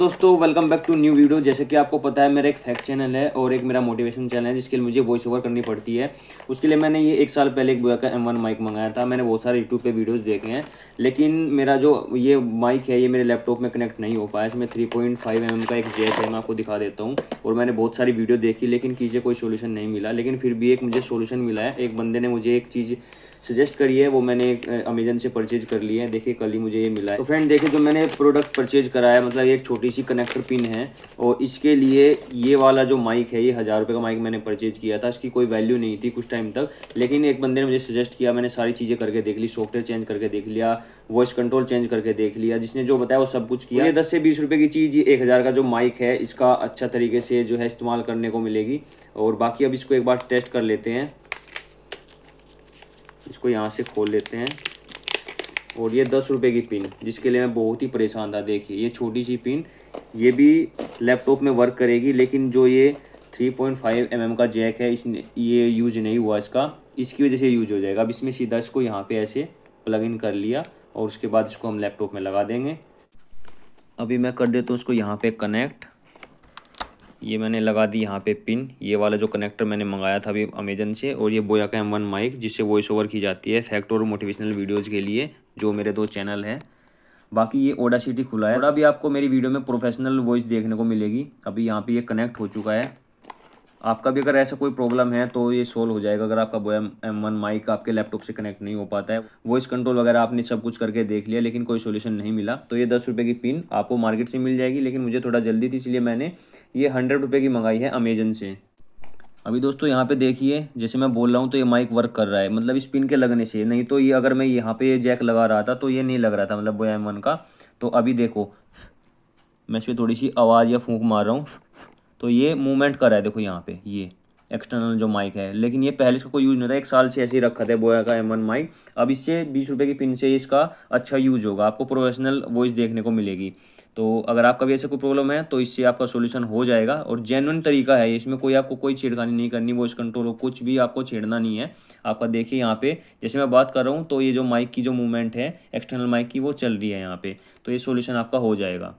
दोस्तों welcome back to new video जैसे कि आपको पता है मेरा एक फैक्ट चैनल है और एक मेरा मोटिवेशन चैनल है जिसके लिए मुझे वॉइस ओवर करनी पड़ती है उसके लिए मैंने ये एक साल पहले एक बोया का एम वन माइक मंगाया था मैंने बहुत सारे यूट्यूब पे वीडियोस देखे हैं लेकिन मेरा जो ये माइक है ये मेरे लैपटॉप में कनेक्ट नहीं हो पाया इसमें थ्री पॉइंट फाइव एम का एक जेक है मैं आपको दिखा देता हूँ और मैंने बहुत सारी वीडियो देखी लेकिन किसी कोई सोल्यूशन नहीं मिला लेकिन फिर भी एक मुझे सोल्यूशन मिला है एक बंदे ने मुझे एक चीज़ सजेस्ट करी है वो मैंने अमेजन से परचेज कर लिया है देखिए कल ही मुझे ये मिला है तो फ्रेंड देखिए जो मैंने प्रोडक्ट परचेज कराया मतलब एक छोटी सी कनेक्टर पिन है और इसके लिए ये वाला जो माइक है ये हज़ार रुपये का माइक मैंने परचेज किया था इसकी कोई वैल्यू नहीं थी कुछ टाइम तक लेकिन एक बंदे ने मुझे सजेस्ट किया मैंने सारी चीज़ें करके देख ली सॉफ्टवेयर चेंज करके देख लिया वॉइस कंट्रोल चेंज करके देख लिया जिसने जो बताया वो सब कुछ किया ये दस से बीस रुपये की चीज़ ये एक हज़ार का जो माइक है इसका अच्छा तरीके से जो है इस्तेमाल करने को मिलेगी और बाकी अब इसको एक बार टेस्ट कर लेते हैं इसको यहाँ से खोल लेते हैं और ये दस रुपये की पिन जिसके लिए मैं बहुत ही परेशान था देखिए ये छोटी सी पिन ये भी लैपटॉप में वर्क करेगी लेकिन जो ये three point five M M का जैक है इस ये यूज नहीं हुआ इसका इसकी वजह से यूज हो जाएगा अब इसमें सीधा इसको यहाँ पे ऐसे प्लग इन कर लिया और उसके बाद इसको हम लैपटॉप में लगा देंगे अभी मैं कर देता हूँ इसको यहाँ पे कनेक्ट ये मैंने लगा दी यहाँ पे पिन ये वाला जो कनेक्टर मैंने मंगाया था अभी अमेजन से और ये बोया का एम वन माइक जिससे वॉइस ओवर की जाती है फैक्ट और मोटिवेशनल वीडियोज़ के लिए जो मेरे दो चैनल हैं बाकी ये ओडा सिटी खुला है और अभी आपको मेरी वीडियो में प्रोफेशनल वॉइस देखने को मिलेगी अभी यहाँ पे ये कनेक्ट हो चुका है आपका भी अगर ऐसा कोई प्रॉब्लम है तो ये सोल्व हो जाएगा अगर आपका बोएम एम एम वन माइक आपके लैपटॉप से कनेक्ट नहीं हो पाता है वॉइस कंट्रोल वगैरह आपने सब कुछ करके देख लिया लेकिन कोई सोल्यूशन नहीं मिला तो ये दस रुपये की पिन आपको मार्केट से मिल जाएगी लेकिन मुझे थोड़ा जल्दी थी इसलिए मैंने ये हंड्रेड रुपये की मंगाई है अमेजन से अभी दोस्तों यहाँ पे देखिए जैसे मैं बोल रहा हूँ तो ये माइक वर्क कर रहा है मतलब इस पिन के लगने से नहीं तो ये अगर मैं यहाँ पे ये जैक लगा रहा था तो ये नहीं लग रहा था मतलब बोया एम वन का तो अभी देखो मैं इस पर थोड़ी सी आवाज़ या फूंक मार रहा हूँ तो ये मूवमेंट कर रहा है देखो यहाँ पे ये एक्सटर्नल जो माइक है लेकिन ये पहले इसका कोई यूज़ नहीं था एक साल से ऐसे ही रखा था बोया का एम माइक अब इससे बीस रुपये की पिन से इसका अच्छा यूज़ होगा आपको प्रोफेशनल वॉइस देखने को मिलेगी तो अगर आपका भी ऐसा कोई प्रॉब्लम है तो इससे आपका सोल्यूशन हो जाएगा और जेनवन तरीका है इसमें कोई आपको कोई छेड़खानी नहीं करनी वॉइस कंट्रोल हो कुछ भी आपको छेड़ना नहीं है आपका देखिए यहाँ पे जैसे मैं बात कर रहा हूँ तो ये जो माइक की जो मूवमेंट है एक्सटर्नल माइक की वो चल रही है यहाँ पे तो ये सोल्यूशन आपका हो जाएगा